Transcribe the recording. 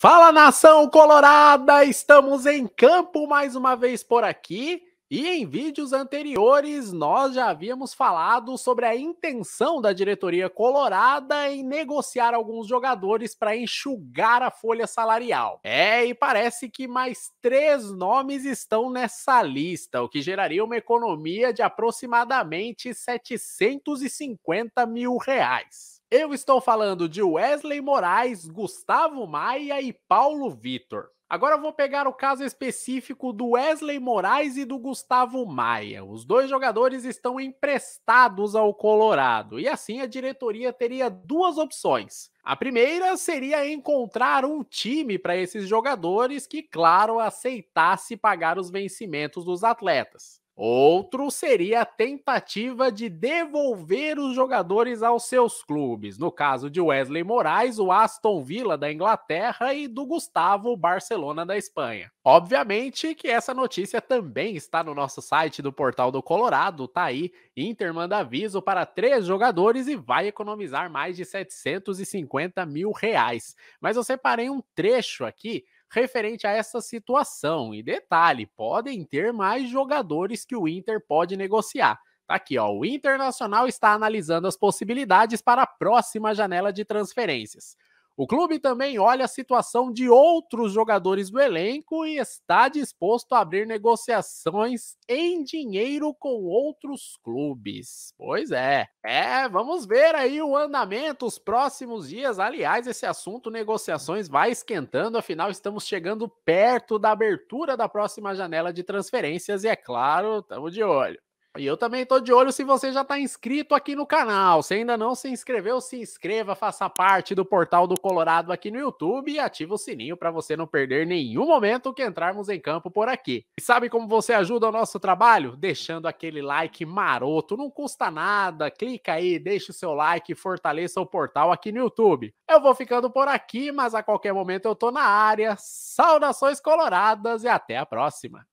Fala nação colorada! Estamos em campo mais uma vez por aqui e em vídeos anteriores nós já havíamos falado sobre a intenção da diretoria colorada em negociar alguns jogadores para enxugar a folha salarial. É, e parece que mais três nomes estão nessa lista, o que geraria uma economia de aproximadamente 750 mil reais. Eu estou falando de Wesley Moraes, Gustavo Maia e Paulo Vitor. Agora eu vou pegar o caso específico do Wesley Moraes e do Gustavo Maia. Os dois jogadores estão emprestados ao Colorado e assim a diretoria teria duas opções. A primeira seria encontrar um time para esses jogadores que, claro, aceitasse pagar os vencimentos dos atletas. Outro seria a tentativa de devolver os jogadores aos seus clubes. No caso de Wesley Moraes, o Aston Villa da Inglaterra e do Gustavo Barcelona da Espanha. Obviamente que essa notícia também está no nosso site do Portal do Colorado, tá aí. Inter manda aviso para três jogadores e vai economizar mais de 750 mil reais. Mas eu separei um trecho aqui referente a essa situação. E detalhe, podem ter mais jogadores que o Inter pode negociar. Tá aqui, ó. O Internacional está analisando as possibilidades para a próxima janela de transferências. O clube também olha a situação de outros jogadores do elenco e está disposto a abrir negociações em dinheiro com outros clubes. Pois é. É, vamos ver aí o andamento os próximos dias. Aliás, esse assunto negociações vai esquentando, afinal estamos chegando perto da abertura da próxima janela de transferências e é claro, estamos de olho. E eu também estou de olho se você já está inscrito aqui no canal. Se ainda não se inscreveu, se inscreva, faça parte do Portal do Colorado aqui no YouTube e ativa o sininho para você não perder nenhum momento que entrarmos em campo por aqui. E sabe como você ajuda o nosso trabalho? Deixando aquele like maroto, não custa nada. Clica aí, deixa o seu like e fortaleça o portal aqui no YouTube. Eu vou ficando por aqui, mas a qualquer momento eu tô na área. Saudações coloradas e até a próxima.